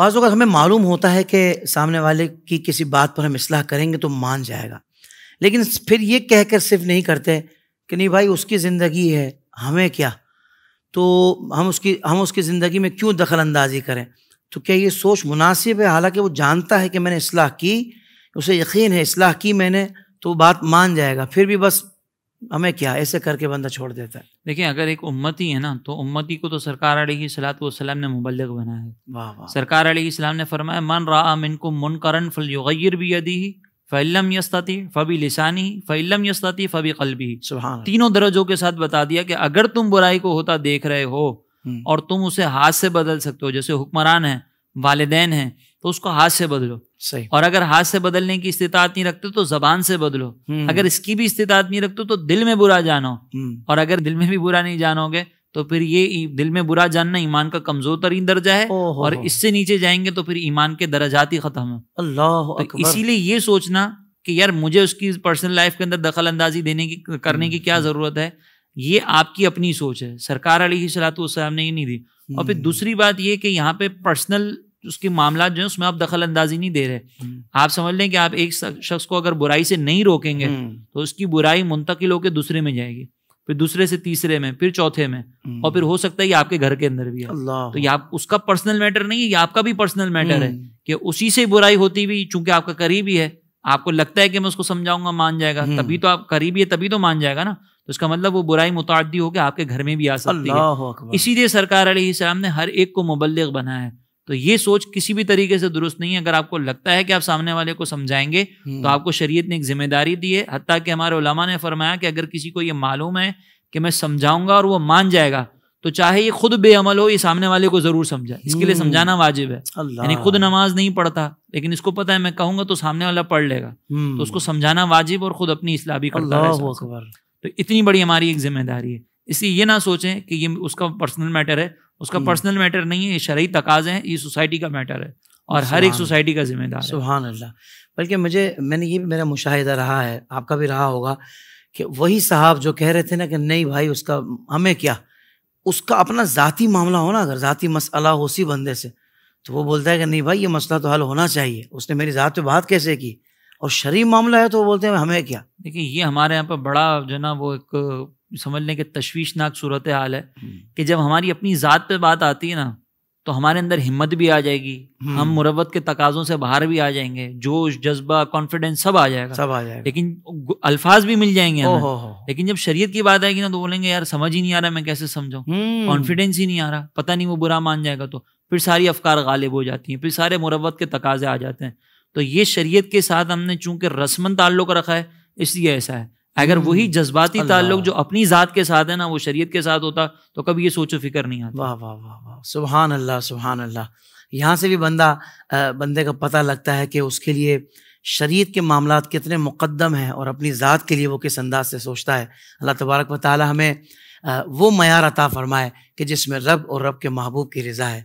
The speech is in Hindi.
बाज़ अगर हमें मालूम होता है कि सामने वाले की किसी बात पर हम इसलाह करेंगे तो मान जाएगा लेकिन फिर ये कहकर सिर्फ नहीं करते कि नहीं भाई उसकी ज़िंदगी है हमें क्या तो हम उसकी हम उसकी ज़िंदगी में क्यों दखल अंदाजी करें तो क्या ये सोच मुनासिब है हालांकि वो जानता है कि मैंने इसलाह की उसे यकीन है इसलाह की मैंने तो बात मान जाएगा फिर भी बस हमें क्या ऐसे करके बंदा छोड़ देता है देखिए अगर एक उम्मती है ना तो उम्मती को तो सरकार अली सलात तो वसलम ने मुबलक बनाया है वाह वाह सरकार अली सलाम ने फरमाया मन रहा मिन को मुन करन भी यदि फ़ैलम यस्ताती फ़बी लिसानी फ़ैलम यस्ताती फ़बी कलबी तीनों दर्जों के साथ बता दिया कि अगर तुम बुराई को होता देख रहे हो हम्म। और तुम उसे हाथ से बदल सकते हो जैसे हुक्मरान है वालदेन है तो उसको हाथ से बदलो सही और अगर हाथ से बदलने की इस्तात नहीं रखते तो जबान से बदलो हम्म। अगर इसकी भी इस्तात नहीं रखते तो दिल में बुरा जानो हम्म। और अगर दिल में भी बुरा नहीं जानोगे तो फिर ये दिल में बुरा जानना ईमान का कमजोर तरीन दर्जा है और इससे नीचे जाएंगे तो फिर ईमान के दर्जात ही खत्म है अल्लाह तो इसीलिए ये सोचना कि यार मुझे उसकी पर्सनल लाइफ के अंदर दखल अंदाजी देने की करने की हम्म। क्या जरूरत है ये आपकी अपनी सोच है सरकार अली सलात ने ये नहीं दी और फिर दूसरी बात ये कि यहाँ पे पर्सनल उसके मामला जो है उसमें आप दखल अंदाजी नहीं दे रहे हम्म। आप समझ लें कि आप एक शख्स को अगर बुराई से नहीं रोकेंगे हम्म। तो उसकी बुराई मुंतकिल होकर दूसरे में जाएगी फिर दूसरे से तीसरे में फिर चौथे में हम्म। और फिर हो सकता है ये आपके घर के अंदर भी है तो ये आप उसका पर्सनल मैटर नहीं है ये आपका भी पर्सनल मैटर है कि उसी से बुराई होती भी चूंकि आपका करीबी है आपको लगता है कि मैं उसको समझाऊंगा मान जाएगा तभी तो आप करीबी है तभी तो मान जाएगा ना तो इसका मतलब वो बुराई मुतादी होकर आपके घर में भी आ सकती है इसीलिए सरकार सलाम ने हर एक को मुबलिक बनाया है तो ये सोच किसी भी तरीके से दुरुस्त नहीं है अगर आपको लगता है कि आप सामने वाले को समझाएंगे हम्म। तो आपको शरीयत ने एक जिम्मेदारी दी है हत्या कि हमारे उलमा ने फरमाया कि अगर किसी को ये मालूम है कि मैं समझाऊंगा और वो मान जाएगा तो चाहे ये खुद बेअमल हो ये सामने वाले को जरूर समझा इसके लिए हम्म। समझाना वाजिब है यानी खुद नमाज नहीं पढ़ता लेकिन इसको पता है मैं कहूंगा तो सामने वाला पढ़ लेगा हम्म। तो उसको समझाना वाजिब और खुद अपनी इस्लाबी भी करता है तो इतनी बड़ी हमारी एक जिम्मेदारी है इसलिए ये ना सोचें कि ये उसका पर्सनल मैटर है उसका पर्सनल हम्म। मैटर नहीं है ये शरही तकाजे हैं ये सोसाइटी का मैटर है और हर एक सोसाइटी का जिम्मेदार सुबहान अल्लाह बल्कि मुझे मैंने ये भी मेरा मुशाहिदा रहा है आपका भी रहा होगा कि वही साहब जो कह रहे थे ना कि नहीं भाई उसका हमें क्या उसका अपना ज़ाती मामला हो ना अगर ज़ाती मसला हो उसी बंदे से तो वो बोलता है कि नहीं भाई ये मसला तो हल होना चाहिए उसने मेरी ज़ात पे बात कैसे की और शरीफ मामला है तो वो बोलते हैं हमें क्या देखिए ये हमारे यहाँ पर बड़ा जो है ना वो एक समझ लें कि तशवीशनाक सूरत हाल है हम्म। कि जब हमारी अपनी ज़ात पे बात आती है ना तो हमारे अंदर हिम्मत भी आ जाएगी हम्म। हम मुरवत के तकाजों से बाहर भी आ जाएंगे जोश जज्बा कॉन्फिडेंस सब आ जाएगा सब आ जाएगा लेकिन अल्फाज भी मिल जाएंगे हमें। लेकिन जब शरीयत की बात आएगी ना तो बोलेंगे यार समझ ही नहीं आ रहा मैं कैसे समझाऊं कॉन्फिडेंस हम्म। ही नहीं आ रहा पता नहीं वो बुरा मान जाएगा तो फिर सारी अफकार गालिब हो जाती हैं फिर सारे मुरवत के तकाजे आ जाते हैं तो ये शरीयत के साथ हमने चूंकि रस्मन ताल्लुक रखा है इसलिए ऐसा है अगर हम्म। वही जज्बाती ताल्लुक जो अपनी ज़ात के साथ है ना वो शरीयत के साथ होता तो कभी ये सोचो फिक्र नहीं आता वाह वाह वाह वाह सुबहान अल्लाह सुबहान अल्लाह यहाँ से भी बंदा बंदे का पता लगता है कि उसके लिए शरीयत के मामला कितने मुकदम हैं और अपनी ज़ात के लिए वो किस अंदाज से सोचता है अल्लाह तबारक व ताली हमें वो मैार अता फ़रमाए कि जिसमें रब और रब के महबूब की रज़ा है